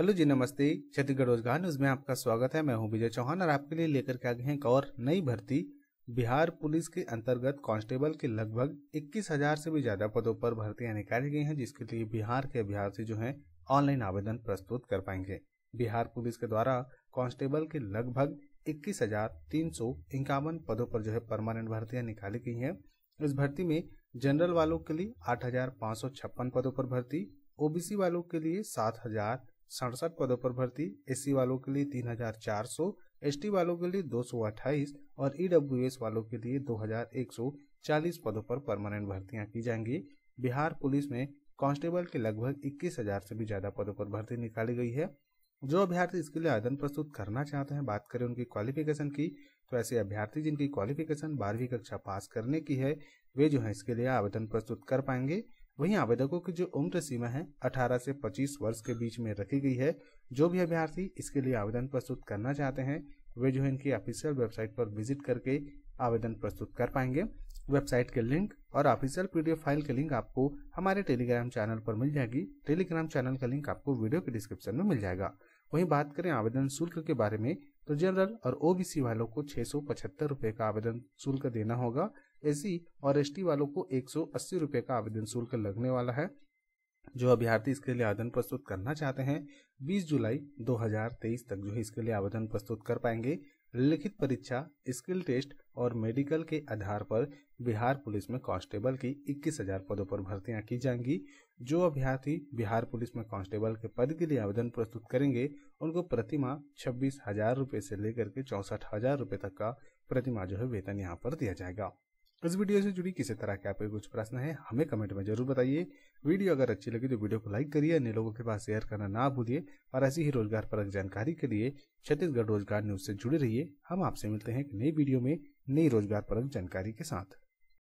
hello जी नमस्ते छत्तीसगढ़ रोजगार news में आपका स्वागत है मैं हूं विजय चौहान और आपके लिए लेकर के गए हैं एक और नई भर्ती बिहार पुलिस के अंतर्गत कांस्टेबल के लगभग 21,000 से भी ज्यादा पदों पर भर्तियां निकाली गई हैं जिसके लिए बिहार के अभ्यार्थी जो हैं ऑनलाइन आवेदन प्रस्तुत कर पाएंगे बिहार पुलिस के द्वारा कांस्टेबल के लगभग इक्कीस पदों पर जो है परमानेंट भर्तियां निकाली गई हैं इस भर्ती में जनरल वालों के लिए आठ पदों पर भर्ती ओबीसी वालों के लिए सात हजार सड़सठ पदों पर भर्ती एस वालों के लिए तीन एसटी वालों के लिए दो और ईडब्ल्यूएस वालों के लिए 2,140 पदों पर परमानेंट भर्तियां की जाएंगी बिहार पुलिस में कांस्टेबल के लगभग 21,000 से भी ज्यादा पदों पर भर्ती निकाली गई है जो अभ्यर्थी इसके लिए आवेदन प्रस्तुत करना चाहते हैं बात करें उनकी क्वालिफिकेशन की तो ऐसे अभ्यर्थी जिनकी क्वालिफिकेशन बारहवीं कक्षा पास करने की है वे जो है इसके लिए आवेदन प्रस्तुत कर पाएंगे वहीं आवेदकों की जो उम्र सीमा है 18 से 25 वर्ष के बीच में रखी गई है जो भी अभ्यर्थी इसके लिए आवेदन प्रस्तुत करना चाहते हैं वे जो है इनकी ऑफिशियल वेबसाइट पर विजिट करके आवेदन प्रस्तुत कर पाएंगे वेबसाइट के लिंक और ऑफिशियल पीडीएफ फाइल के लिंक आपको हमारे टेलीग्राम चैनल पर मिल जाएगी टेलीग्राम चैनल का लिंक आपको वीडियो के डिस्क्रिप्शन में मिल जाएगा वहीं बात करें आवेदन शुल्क के बारे में तो जनरल और ओबीसी वालों को छह सौ पचहत्तर का आवेदन शुल्क देना होगा एस और एस वालों को एक सौ का आवेदन शुल्क लगने वाला है जो अभ्यर्थी इसके लिए आवेदन प्रस्तुत करना चाहते हैं 20 जुलाई 2023 तक जो है इसके लिए आवेदन प्रस्तुत कर पाएंगे लिखित परीक्षा स्किल टेस्ट और मेडिकल के आधार पर बिहार पुलिस में कांस्टेबल की इक्कीस हजार पदों पर भर्तियां की जाएंगी जो अभ्यर्थी बिहार पुलिस में कांस्टेबल के पद के लिए आवेदन प्रस्तुत करेंगे उनको प्रतिमा छब्बीस हजार रूपए से लेकर के चौसठ हजार रूपए तक का प्रतिमा जो है वेतन यहाँ पर दिया जाएगा इस वीडियो से जुड़ी किसी तरह के आपके कुछ प्रश्न है हमें कमेंट में जरूर बताइए वीडियो अगर अच्छी लगी तो वीडियो को लाइक करिए अन्य लोगों के पास शेयर करना ना भूलिए और ऐसी ही रोजगार परक जानकारी के लिए छत्तीसगढ़ रोजगार न्यूज से जुड़े रहिए हम आपसे मिलते हैं एक नई वीडियो में नई रोजगार परक जानकारी के साथ